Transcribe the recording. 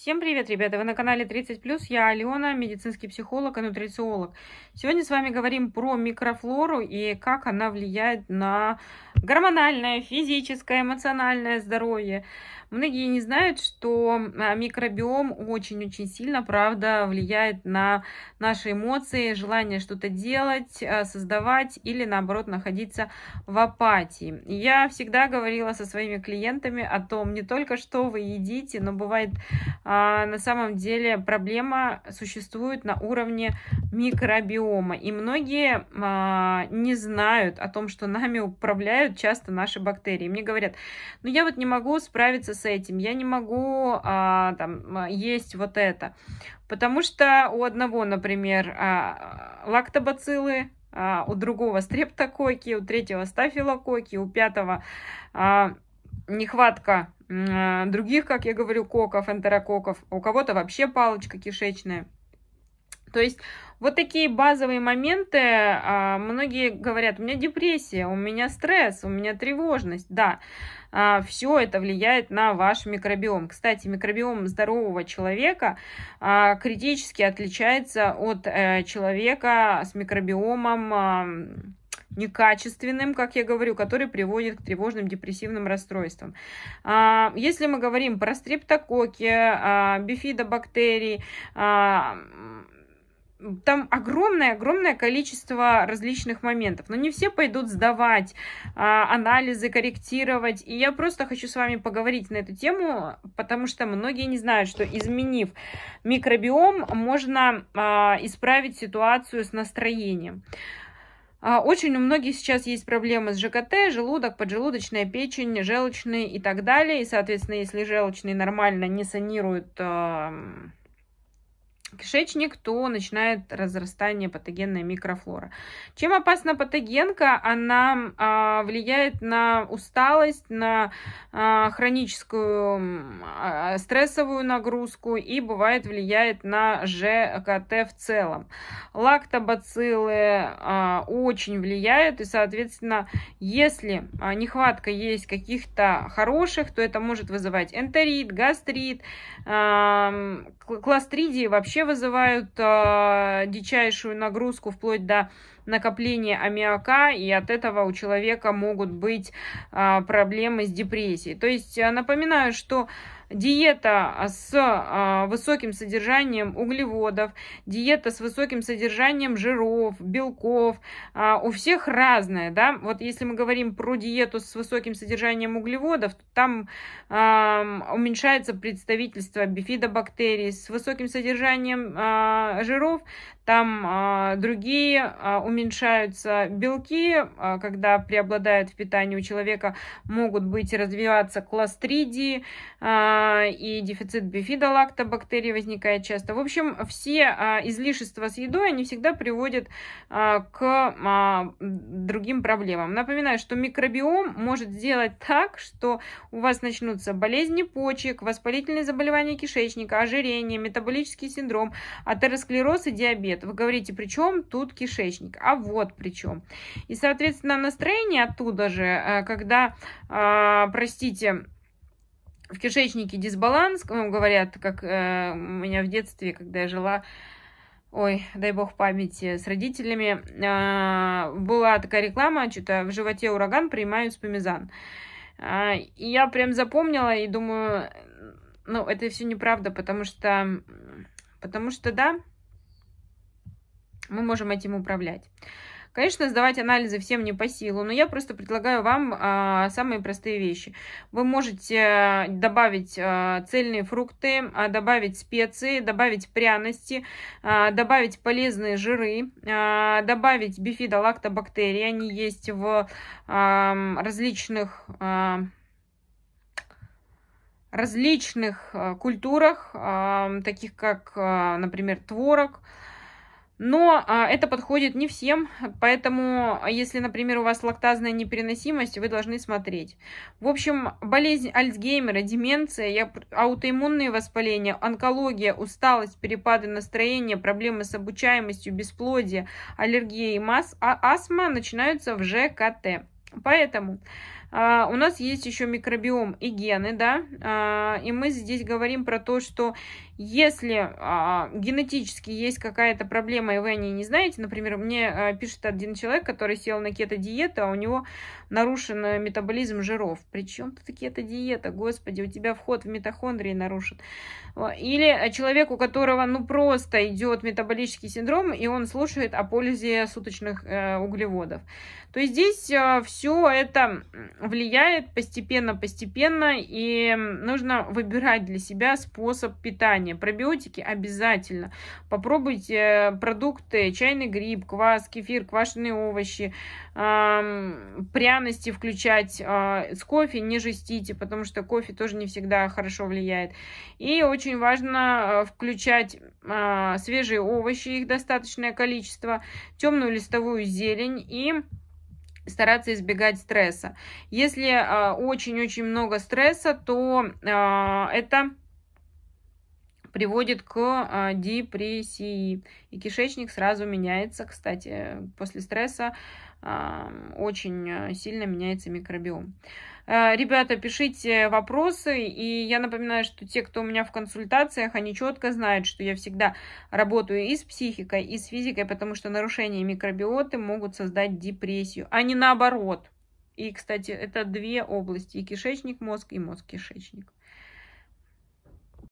Всем привет, ребята! Вы на канале 30+, я Алена, медицинский психолог и нутрициолог. Сегодня с вами говорим про микрофлору и как она влияет на гормональное, физическое, эмоциональное здоровье. Многие не знают, что а, микробиом очень-очень сильно, правда, влияет на наши эмоции, желание что-то делать, а, создавать или, наоборот, находиться в апатии. Я всегда говорила со своими клиентами о том, не только что вы едите, но бывает а, на самом деле проблема существует на уровне микробиома. И многие а, не знают о том, что нами управляют часто наши бактерии. Мне говорят, ну я вот не могу справиться с этим, я не могу а, там, есть вот это. Потому что у одного, например, лактобациллы, у другого стрептококи, у третьего стафилококи, у пятого нехватка других, как я говорю, коков, энтерококов. У кого-то вообще палочка кишечная. То есть вот такие базовые моменты. А, многие говорят, у меня депрессия, у меня стресс, у меня тревожность. Да, а, все это влияет на ваш микробиом. Кстати, микробиом здорового человека а, критически отличается от э, человека с микробиомом некачественным, как я говорю, который приводит к тревожным депрессивным расстройствам. А, если мы говорим про стрептококи, а, бифидобактерии, а, там огромное-огромное количество различных моментов. Но не все пойдут сдавать а, анализы, корректировать. И я просто хочу с вами поговорить на эту тему, потому что многие не знают, что изменив микробиом, можно а, исправить ситуацию с настроением. А очень у многих сейчас есть проблемы с ЖКТ, желудок, поджелудочная печень, желчный и так далее. И, соответственно, если желчный нормально не санирует кишечник, то начинает разрастание патогенной микрофлоры. Чем опасна патогенка? Она а, влияет на усталость, на а, хроническую а, стрессовую нагрузку и бывает влияет на ЖКТ в целом. Лактобациллы а, очень влияют и, соответственно, если а, нехватка есть каких-то хороших, то это может вызывать энтерит, гастрит, а, кластридии вообще вообще вызывают э, дичайшую нагрузку вплоть до накопление аммиака, и от этого у человека могут быть а, проблемы с депрессией. То есть э, напоминаю, что диета с а, высоким содержанием углеводов, диета с высоким содержанием жиров, белков, а, у всех разная, да, вот если мы говорим про диету с высоким содержанием углеводов, то там уменьшается представительство бифидобактерий, с высоким содержанием жиров, там другие уменьшаются белки, а, когда преобладает в питании у человека, могут быть развиваться кластридии а, и дефицит бифидолактобактерий возникает часто. В общем, все а, излишества с едой, они всегда приводят к другим проблемам. Напоминаю, что микробиом может сделать так, что у вас начнутся болезни почек, воспалительные заболевания кишечника, ожирение, метаболический синдром, атеросклероз и диабет. Вы говорите, при чем тут кишечник? а вот причем. И, соответственно, настроение оттуда же, э, когда, а, простите, в кишечнике дисбаланс, говорят, как э, у меня в детстве, когда я жила, ой, дай бог памяти, с родителями, э, была такая реклама, что-то в животе ураган, принимаю спомизан. Э, и я прям запомнила и думаю, ну, это все неправда, потому что, потому что, да, мы можем этим управлять. Конечно, сдавать анализы всем не по силу, но я просто предлагаю вам а, самые простые вещи. Вы можете э, добавить а, цельные фрукты, а, добавить специи, добавить пряности, а, добавить полезные жиры, а, добавить бифидолактобактерии. Они есть в а, различных... А, различных э, культурах, а, таких как, например, творог, но а, это подходит не всем, поэтому, а, если, например, у вас лактазная непереносимость, вы должны смотреть. В общем, болезнь Альцгеймера, деменция, аутоиммунные воспаления, онкология, усталость, перепады настроения, проблемы с обучаемостью, бесплодие, аллергия и а астма начинаются в ЖКТ. Поэтому а, у нас есть еще микробиом и гены, да, а, и мы здесь говорим про то, что если а, генетически есть какая-то проблема, и вы о ней не знаете, например, мне а, пишет один человек, который сел на кето-диету, а у него нарушен э, метаболизм жиров. Причем тут кето-диета, господи, у тебя вход в митохондрии нарушен. Или человек, у которого ну просто идет метаболический синдром, и он слушает о пользе суточных э, углеводов. То есть здесь э, все это влияет постепенно-постепенно, и нужно выбирать для себя способ питания. Пробиотики обязательно. Попробуйте э, продукты, чайный гриб, квас, кефир, квашеные овощи, пряности включать. А, с кофе не жестите, потому что кофе тоже не всегда хорошо влияет. И очень важно э, включать а, свежие овощи, их достаточное количество, темную листовую зелень и стараться избегать стресса. Если а, очень-очень много стресса, то а, это приводит к а, депрессии. И кишечник сразу меняется, кстати, после стресса а, очень а, сильно меняется микробиом. Ребята, пишите вопросы, и я напоминаю, что те, кто у меня в консультациях, они четко знают, что я всегда работаю и с психикой, и с физикой, потому что нарушения микробиоты могут создать депрессию, а не наоборот. И, кстати, это две области, и кишечник-мозг, и мозг-кишечник.